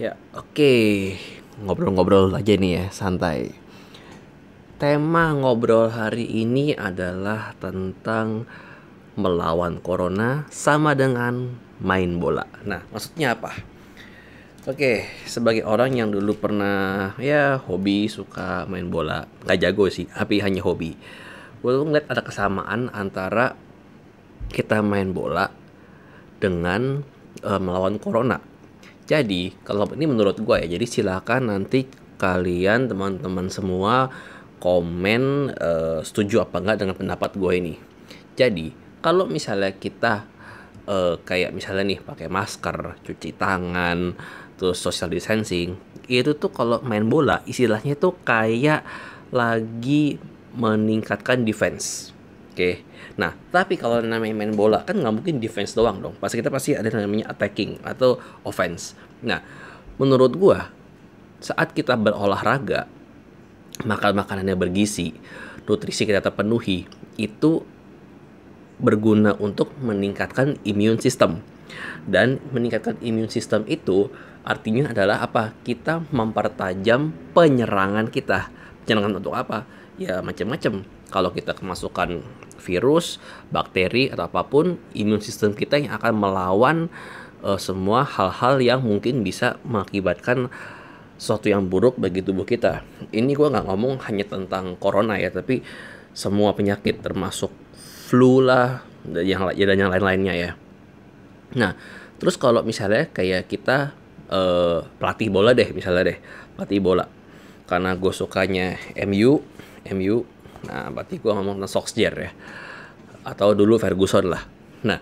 Ya, oke. Okay. Ngobrol-ngobrol aja nih ya, santai. Tema ngobrol hari ini adalah tentang melawan corona sama dengan main bola. Nah, maksudnya apa? Oke, okay, sebagai orang yang dulu pernah ya hobi suka main bola, nggak jago sih, tapi hanya hobi. Gue tuh ngeliat ada kesamaan antara kita main bola dengan uh, melawan corona. Jadi kalau ini menurut gue ya, jadi silakan nanti kalian teman-teman semua komen uh, setuju apa enggak dengan pendapat gue ini. Jadi kalau misalnya kita uh, kayak misalnya nih pakai masker, cuci tangan, terus social distancing, itu tuh kalau main bola istilahnya tuh kayak lagi meningkatkan defense Oke. Nah, tapi kalau namanya main bola kan nggak mungkin defense doang dong. Pasti kita pasti ada namanya attacking atau offense. Nah, menurut gua saat kita berolahraga, makan makanannya bergizi, nutrisi kita terpenuhi, itu berguna untuk meningkatkan immune system. Dan meningkatkan immune system itu artinya adalah apa? Kita mempertajam penyerangan kita. Penyerangan untuk apa? Ya macam-macam kalau kita kemasukan virus, bakteri atau apapun, imun sistem kita yang akan melawan uh, semua hal-hal yang mungkin bisa mengakibatkan sesuatu yang buruk bagi tubuh kita. Ini gue nggak ngomong hanya tentang corona ya, tapi semua penyakit termasuk flu lah dan yang dan yang lain-lainnya ya. Nah, terus kalau misalnya kayak kita uh, pelatih bola deh misalnya deh, pelatih bola. Karena gue sukanya MU, MU Nah, berarti gue ngomong tentang Soxjer ya. Atau dulu Ferguson lah. Nah,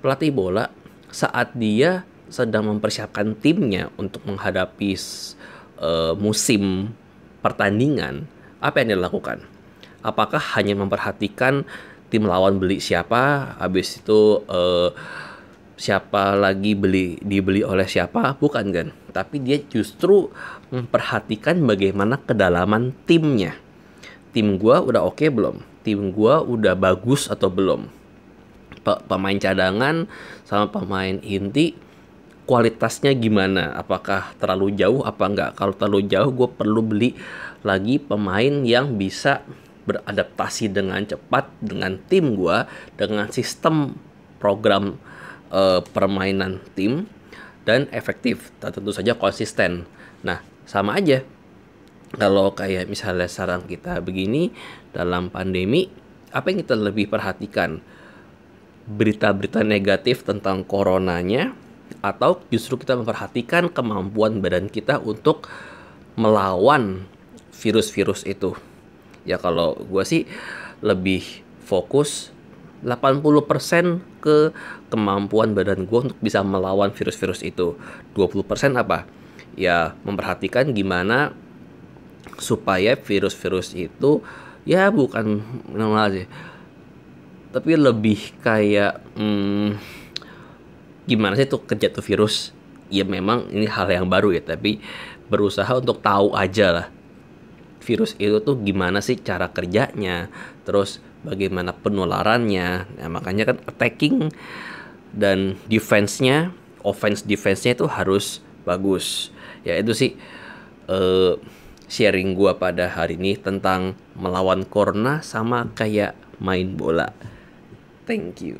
pelatih bola saat dia sedang mempersiapkan timnya untuk menghadapi uh, musim pertandingan, apa yang dia lakukan Apakah hanya memperhatikan tim lawan beli siapa, habis itu uh, siapa lagi beli dibeli oleh siapa bukan kan tapi dia justru memperhatikan bagaimana kedalaman timnya tim gue udah oke okay belum tim gue udah bagus atau belum pemain cadangan sama pemain inti kualitasnya gimana apakah terlalu jauh apa enggak kalau terlalu jauh gue perlu beli lagi pemain yang bisa beradaptasi dengan cepat dengan tim gue dengan sistem program uh, permainan tim dan efektif tentu saja konsisten nah sama aja kalau kayak misalnya saran kita begini dalam pandemi apa yang kita lebih perhatikan berita-berita negatif tentang coronanya atau justru kita memperhatikan kemampuan badan kita untuk melawan virus-virus itu ya kalau gue sih lebih fokus 80% ke kemampuan badan gue untuk bisa melawan virus-virus itu 20% apa? ya memperhatikan gimana supaya virus-virus itu ya bukan normal sih tapi lebih kayak hmm, gimana sih tuh kerja tuh virus ya memang ini hal yang baru ya tapi berusaha untuk tahu aja lah virus itu tuh gimana sih cara kerjanya terus bagaimana penularannya nah, makanya kan attacking dan defense-nya offense defense-nya itu harus bagus ya itu sih eh, sharing gua pada hari ini tentang melawan corona sama kayak main bola. Thank you.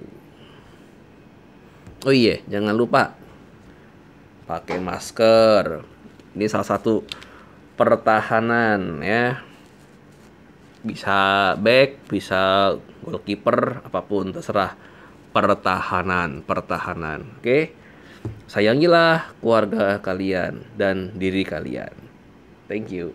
Oh iya, jangan lupa pakai masker. Ini salah satu pertahanan ya. Bisa back, bisa goalkeeper, apapun terserah. Pertahanan, pertahanan. Oke. Sayangilah keluarga kalian dan diri kalian. Thank you.